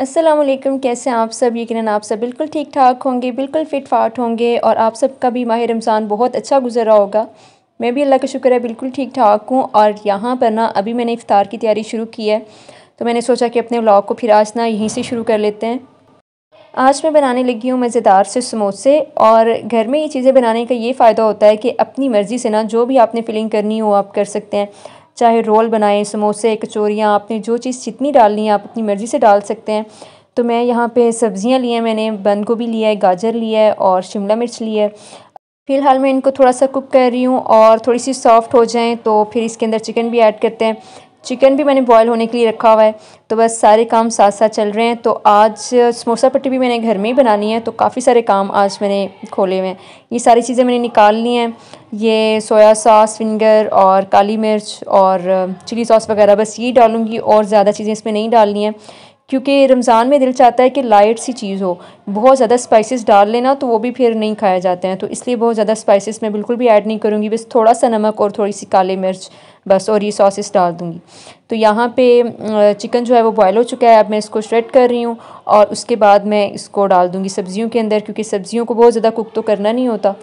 असलम कैसे आप सब यकीन आप सब बिल्कुल ठीक ठाक होंगे बिल्कुल फिट फाट होंगे और आप सब का भी माह रमज़ान बहुत अच्छा गुजर रहा होगा मैं भी अल्लाह का शुक्र है बिल्कुल ठीक ठाक हूँ और यहाँ पर ना अभी मैंने इफ़ार की तैयारी शुरू की है तो मैंने सोचा कि अपने व्लॉग को फिर आज ना यहीं से शुरू कर लेते हैं आज मैं बनाने लगी हूँ मज़ेदार से समोसे और घर में ये चीज़ें बनाने का ये फ़ायदा होता है कि अपनी मर्ज़ी से ना जो भी आपने फिलिंग करनी हो आप कर सकते हैं चाहे रोल बनाएं समोसे कचौरियाँ आपने जो चीज़ जितनी डालनी है आप अपनी मर्ज़ी से डाल सकते हैं तो मैं यहाँ पे सब्ज़ियाँ ली हैं मैंने बंद गोभी लिया है गाजर लिया है और शिमला मिर्च लिया है फ़िलहाल मैं इनको थोड़ा सा कुक कर रही हूँ और थोड़ी सी सॉफ्ट हो जाएँ तो फिर इसके अंदर चिकन भी ऐड करते हैं चिकन भी मैंने बॉयल होने के लिए रखा हुआ है तो बस सारे काम साथ साथ चल रहे हैं तो आज समोसा पट्टी भी मैंने घर में ही बनानी है तो काफ़ी सारे काम आज मैंने खोले हुए हैं ये सारी चीज़ें मैंने निकाल ली हैं ये सोया सॉस विनगर और काली मिर्च और चिली सॉस वगैरह बस ये डालूँगी और ज़्यादा चीज़ें इसमें नहीं डालनी हैं क्योंकि रमज़ान में दिल चाहता है कि लाइट सी चीज़ हो बहुत ज़्यादा स्पाइसेस डाल लेना तो वो भी फिर नहीं खाया जाते हैं तो इसलिए बहुत ज़्यादा स्पाइसेस मैं बिल्कुल भी ऐड नहीं करूँगी बस थोड़ा सा नमक और थोड़ी सी काले मिर्च बस और ये सॉसेस डाल दूँगी तो यहाँ पे चिकन जो है वो बॉयल हो चुका है अब मैं इसको श्रेड कर रही हूँ और उसके बाद मैं इसको डाल दूँगी सब्ज़ियों के अंदर क्योंकि सब्ज़ियों को बहुत ज़्यादा कुक तो करना नहीं होता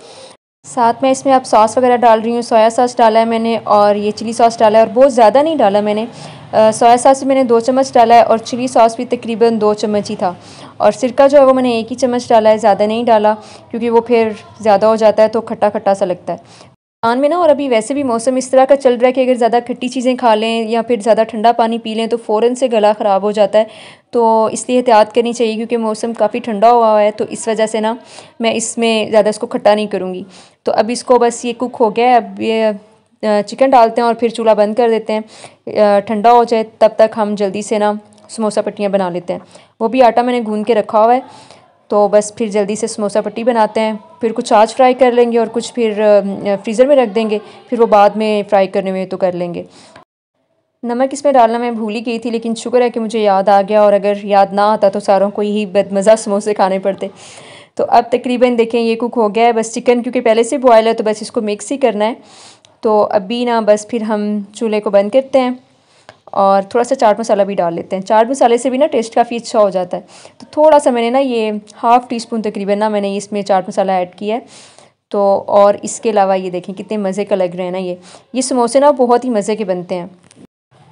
साथ में इसमें आप सॉस वगैरह डाल रही हूँ सोया सॉस डाला है मैंने और ये चिली सॉस डाला है और बहुत ज़्यादा नहीं डाला मैंने सोया सॉस मैंने दो चम्मच डाला है और चिली सॉस भी तकरीबन दो चम्मच ही था और सिरका जो है वो मैंने एक ही चम्मच डाला है ज़्यादा नहीं डाला क्योंकि वो फिर ज़्यादा हो जाता है तो खट्टा खट्टा सा लगता है पान में ना और अभी वैसे भी मौसम इस तरह का चल रहा है कि अगर ज़्यादा खट्टी चीज़ें खा लें या फिर ज़्यादा ठंडा पानी पी लें तो फ़ौर से गला ख़राब हो जाता है तो इसलिए एहतियात करनी चाहिए क्योंकि मौसम काफ़ी ठंडा हुआ है तो इस वजह से ना मैं इसमें ज़्यादा इसको खट्टा नहीं करूँगी तो अब इसको बस ये कुक हो गया है अब ये चिकन डालते हैं और फिर चूल्हा बंद कर देते हैं ठंडा हो जाए तब तक हम जल्दी से ना समोसा पट्टियाँ बना लेते हैं वो भी आटा मैंने गूंद के रखा हुआ है तो बस फिर जल्दी से समोसा पट्टी बनाते हैं फिर कुछ आज फ्राई कर लेंगे और कुछ फिर फ्रीज़र में रख देंगे फिर वो बाद में फ्राई करने में तो कर लेंगे नमक इसमें डालना मैं भूल ही गई थी लेकिन शुक्र है कि मुझे याद आ गया और अगर याद ना आता तो सारों को ही बदमज़ा समोसे खाने पड़ते तो अब तकरीबन देखें ये कुक हो गया है बस चिकन क्योंकि पहले से बॉयल है तो बस इसको मिक्स ही करना है तो अभी ना बस फिर हम चूल्हे को बंद करते हैं और थोड़ा सा चाट मसाला भी डाल लेते हैं चाट मसाले से भी ना टेस्ट काफ़ी अच्छा हो जाता है तो थोड़ा सा मैंने ना ये हाफ़ टी स्पून तकरीबन ना मैंने इसमें चाट मसाला ऐड किया है तो और इसके अलावा ये देखें कितने मज़े का लग रहे हैं ना ये ये समोसे ना बहुत ही मज़े के बनते हैं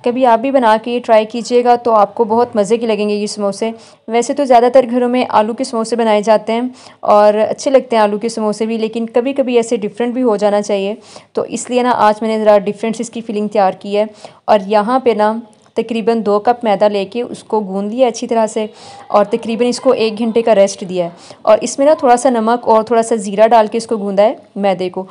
कभी आप भी बना के ट्राई कीजिएगा तो आपको बहुत मज़े के लगेंगे ये समोसे वैसे तो ज़्यादातर घरों में आलू के समोसे बनाए जाते हैं और अच्छे लगते हैं आलू के समोसे भी लेकिन कभी कभी ऐसे डिफरेंट भी हो जाना चाहिए तो इसलिए ना आज मैंने ज़रा डिफरेंट इसकी फिलिंग तैयार की है और यहाँ पर ना तकरीबन दो कप मैदा लेके उसको गूंद लिया अच्छी तरह से और तकरीबन इसको एक घंटे का रेस्ट दिया है और इसमें ना थोड़ा सा नमक और थोड़ा सा ज़ीरा डाल के इसको गूंदा है मैदे को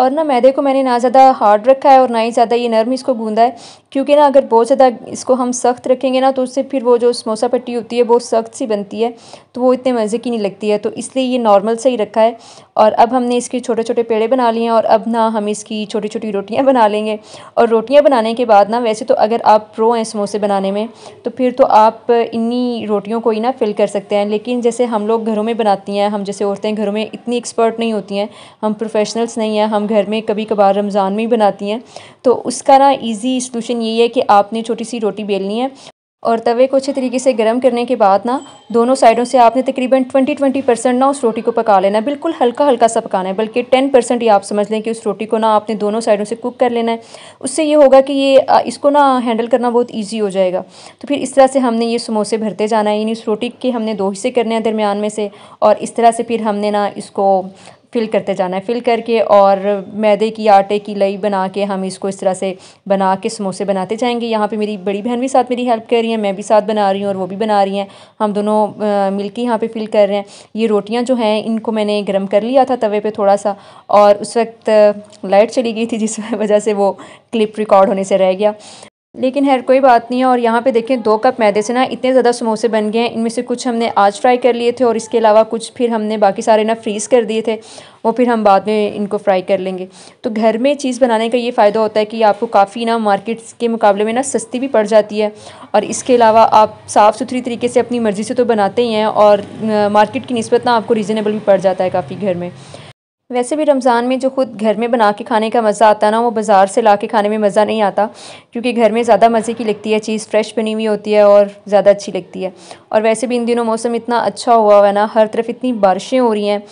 और ना मैदे को मैंने ना ज़्यादा हार्ड रखा है और ना ही ज़्यादा ये नरम इसको गूंदा है क्योंकि ना अगर बहुत ज़्यादा इसको हम सख्त रखेंगे ना तो उससे फिर वो जो समोसा पट्टी होती है बहुत सख्त सी बनती है तो वो इतने मज़े की नहीं लगती है तो इसलिए ये नॉर्मल से ही रखा है और अब हमने इसके छोटे छोटे पेड़े बना लिए हैं और अब ना हम इसकी छोटी छोटी रोटियाँ बना लेंगे और रोटियाँ बनाने के बाद ना वैसे तो अगर आप प्रो हैं समोसे बनाने में तो फिर तो आप इन्हीं रोटियों को ही ना फिल कर सकते हैं लेकिन जैसे हम लोग घरों में बनाती हैं हम जैसे औरतें घरों में इतनी एक्सपर्ट नहीं होती हैं हम प्रोफेशनल्स नहीं हैं हम हम घर में कभी कभार रमज़ान में ही बनाती हैं तो उसका ना इजी सलूशन यही है कि आपने छोटी सी रोटी बेलनी है और तवे को अच्छे तरीके से गर्म करने के बाद ना दोनों साइडों से आपने तकरीबन 20-20 परसेंट ना उस रोटी को पका लेना है बिल्कुल हल्का हल्का सा पकाना है बल्कि 10 परसेंट ही आप समझ लें कि उस रोटी को ना आपने दोनों साइडों से कुक कर लेना है उससे ये होगा कि ये इसको ना हैंडल करना बहुत ईजी हो जाएगा तो फिर इस तरह से हमने ये समोसे भरते जाना है यानी उस रोटी के हमने दो हिस्से करने हैं दरमियान में से और इस तरह से फिर हमने ना इसको फ़िल करते जाना है फ़िल करके और मैदे की आटे की लई बना के हम इसको इस तरह से बना के समोसे बनाते जाएंगे यहाँ पे मेरी बड़ी बहन भी साथ मेरी हेल्प कर रही है मैं भी साथ बना रही हूँ और वो भी बना रही हैं हम दोनों मिल के यहाँ पर फिल कर रहे हैं ये रोटियाँ जो हैं इनको मैंने गर्म कर लिया था तवे पर थोड़ा सा और उस वक्त लाइट चली गई थी जिस वजह से वो क्लिप रिकॉर्ड होने से रह गया लेकिन हैर कोई बात नहीं है और यहाँ पे देखें दो कप मैदे से ना इतने ज़्यादा समोसे बन गए हैं इनमें से कुछ हमने आज फ्राई कर लिए थे और इसके अलावा कुछ फिर हमने बाकी सारे ना फ्रीज़ कर दिए थे वो फिर हम बाद में इनको फ्राई कर लेंगे तो घर में चीज़ बनाने का ये फ़ायदा होता है कि आपको काफ़ी ना मार्केट्स के मुकाबले में ना सस्ती भी पड़ जाती है और इसके अलावा आप साफ़ सुथरी तरीके से अपनी मर्ज़ी से तो बनाते ही हैं और मार्केट की नस्बत ना आपको रीज़नेबल भी पड़ जाता है काफ़ी घर में वैसे भी रमज़ान में जो खुद घर में बना के खाने का मज़ा आता है ना वो बाज़ार से ला के खाने में मज़ा नहीं आता क्योंकि घर में ज़्यादा मज़े की लगती है चीज़ फ्रेश बनी हुई होती है और ज़्यादा अच्छी लगती है और वैसे भी इन दिनों मौसम इतना अच्छा हुआ हुआ है ना हर तरफ इतनी बारिशें हो रही हैं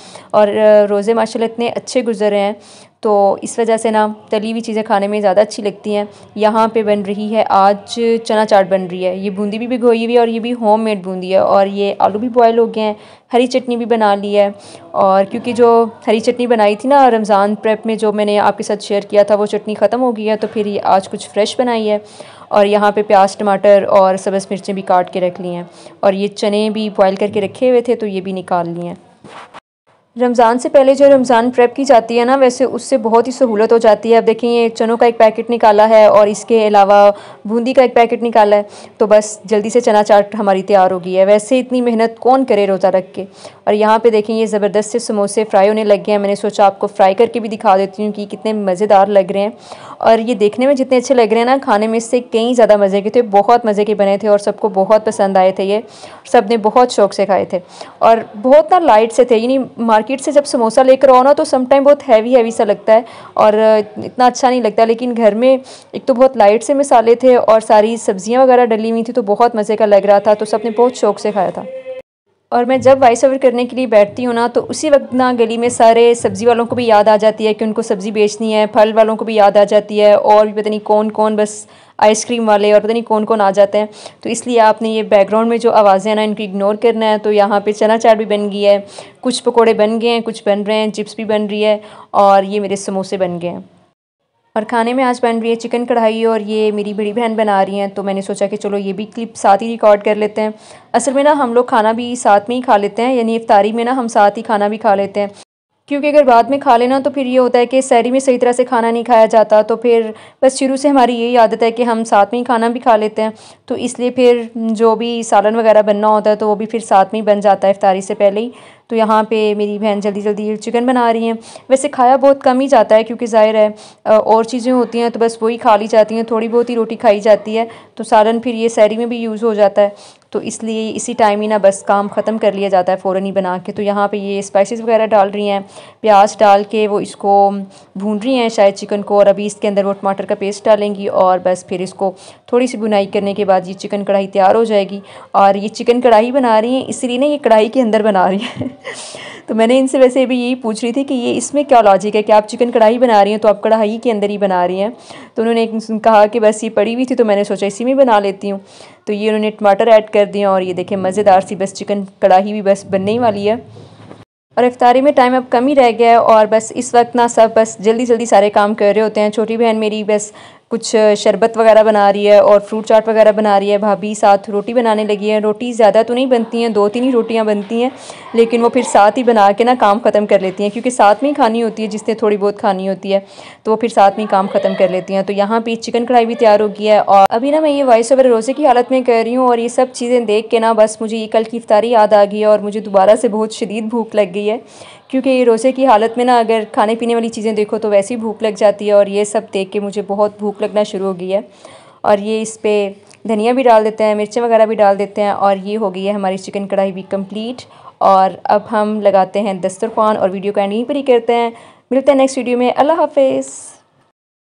और रोज़े माशा इतने अच्छे गुजर रहे हैं तो इस वजह से ना तली हुई चीज़ें खाने में ज़्यादा अच्छी लगती हैं यहाँ पे बन रही है आज चना चाट बन रही है ये बूंदी भी भिगोई हुई है और ये भी होम मेड बूंदी है और ये आलू भी बॉयल हो गए हैं हरी चटनी भी बना ली है और क्योंकि जो हरी चटनी बनाई थी ना रमज़ान प्रेप में जो मैंने आपके साथ शेयर किया था वो चटनी ख़त्म हो गई है तो फिर ये आज कुछ फ्रेश बनाई है और यहाँ पे प्याज टमाटर और सब्ज़ मिर्चें भी काट के रख ली हैं और ये चने भी बॉयल करके रखे हुए थे तो ये भी निकाल लिए हैं रमज़ान से पहले जो रमज़ान प्रेप की जाती है ना वैसे उससे बहुत ही सहूलत हो जाती है अब देखें ये चनों का एक पैकेट निकाला है और इसके अलावा बूंदी का एक पैकेट निकाला है तो बस जल्दी से चना चाट हमारी तैयार हो गई है वैसे इतनी मेहनत कौन करे रोज़ा रख के और यहाँ पे देखें ये ज़बरदस्त से समोसे फ्राई होने लग गए हैं मैंने सोचा आपको फ्राई करके भी दिखा देती हूँ कि कितने मज़ेदार लग रहे हैं और ये देखने में जितने अच्छे लग रहे हैं ना खाने में इससे कई ज़्यादा मज़े के थे बहुत मज़े के बने थे और सबको बहुत पसंद आए थे ये सब ने बहुत शौक से खाए थे और बहुत ना लाइट से थे यानी मार्केट से जब समोसा लेकर आओ ना तो समटाइम बहुत हैवी हैवी सा लगता है और इतना अच्छा नहीं लगता लेकिन घर में एक तो बहुत लाइट से मसाले थे और सारी सब्ज़ियाँ वगैरह डली हुई थी तो बहुत मज़े का लग रहा था तो सबने बहुत शौक से खाया था और मैं जब वॉइस ओवर करने के लिए बैठती हूँ ना तो उसी वक्त ना गली में सारे सब्ज़ी वालों को भी याद आ जाती है कि उनको सब्ज़ी बेचनी है फल वालों को भी याद आ जाती है और भी पता नहीं कौन कौन बस आइसक्रीम वाले और पता नहीं कौन कौन आ जाते हैं तो इसलिए आपने ये बैकग्राउंड में जो आवाज़ें हैं ना इनको इग्नोर करना है तो यहाँ पे चना चाट भी बन गई है कुछ पकोड़े बन गए हैं कुछ बन रहे हैं चिप्स भी बन रही है और ये मेरे समोसे बन गए हैं और खाने में आज बन रही है चिकन कढ़ाई और ये मेरी बड़ी बहन बना रही हैं तो मैंने सोचा कि चलो ये भी क्लिप साथ ही रिकॉर्ड कर लेते हैं असल में ना हम लोग खाना भी साथ में ही खा लेते हैं यानी इफ्तारी में ना हम साथ ही खाना भी खा लेते हैं क्योंकि अगर बाद में खा लेना तो फिर ये होता है कि सैरी में सही तरह से खाना नहीं खाया जाता तो फिर बस शुरू से हमारी यही आदत है कि हम साथ में ही खाना भी खा लेते हैं तो इसलिए फिर जो भी सालन वगैरह बनना होता है तो वो भी फिर साथ में ही बन जाता है इफ्तारी से पहले ही तो यहाँ पे मेरी बहन जल्दी जल्दी चिकन बना रही हैं वैसे खाया बहुत कम ही जाता है क्योंकि ज़ाहिर है और चीज़ें होती हैं तो बस वही खा ली जाती हैं थोड़ी बहुत ही रोटी खाई जाती है तो सालन फिर ये सैरी में भी यूज़ हो जाता है तो इसलिए इसी टाइम ही ना बस काम ख़त्म कर लिया जाता है फ़ौर ही बना के तो यहाँ पे ये स्पाइसेस वगैरह डाल रही हैं प्याज डाल के वो इसको भून रही हैं शायद चिकन को और अभी इसके अंदर वो टमाटर का पेस्ट डालेंगी और बस फिर इसको थोड़ी सी बुनाई करने के बाद ये चिकन कढ़ाई तैयार हो जाएगी और ये चिकन कढ़ाई बना रही हैं इसलिए ना ये कढ़ाई के अंदर बना रही हैं तो मैंने इनसे वैसे भी यही पूछ रही थी कि ये इसमें क्या लॉजिक है कि आप चिकन कढ़ाई बना रही हैं तो आप कढ़ाई के अंदर ही बना रही हैं तो उन्होंने कहा कि बस ये पड़ी हुई थी तो मैंने सोचा इसी में बना लेती हूँ तो ये उन्होंने टमाटर ऐड कर दिए और ये देखें मज़ेदार सी बस चिकन कढ़ाई भी बस बनने ही वाली है और अफ्तारी में टाइम अब कम ही रह गया है और बस इस वक्त ना सब बस जल्दी जल्दी सारे काम कर रहे होते हैं छोटी बहन मेरी बस कुछ शरबत वगैरह बना रही है और फ्रूट चाट वगैरह बना रही है भाभी साथ रोटी बनाने लगी है रोटी ज़्यादा तो नहीं बनती हैं दो तीन ही रोटियाँ बनती हैं लेकिन वो फिर साथ ही बना के ना काम ख़त्म कर लेती हैं क्योंकि साथ में ही खानी होती है जिसने थोड़ी बहुत खानी होती है तो वो फिर साथ में ही काम ख़त्म कर लेती हैं तो यहाँ पर चिकन कढ़ाई भी तैयार हो गई है और अभी ना मैं ये वॉइस ओवर रोज़े की हालत में कर रही हूँ और ये सब चीज़ें देख के ना बस मुझे ये कल की इफ्तारी याद आ गई है और मुझे दोबारा से बहुत शदीद भूख लग गई है क्योंकि रोज़े की हालत में ना अगर खाने पीने वाली चीज़ें देखो तो वैसे ही भूख लग जाती है और ये सब देख के मुझे बहुत भूख लगना शुरू हो गई है और ये इस पर धनिया भी डाल देते हैं मिर्चें वगैरह भी डाल देते हैं और ये हो गई है हमारी चिकन कढ़ाई भी कम्प्लीट और अब हम लगाते हैं दस्तरखान और वीडियो को एंड यहीं पर ही करते हैं मिलते हैं नेक्स्ट वीडियो में अल्लाह हाफिज़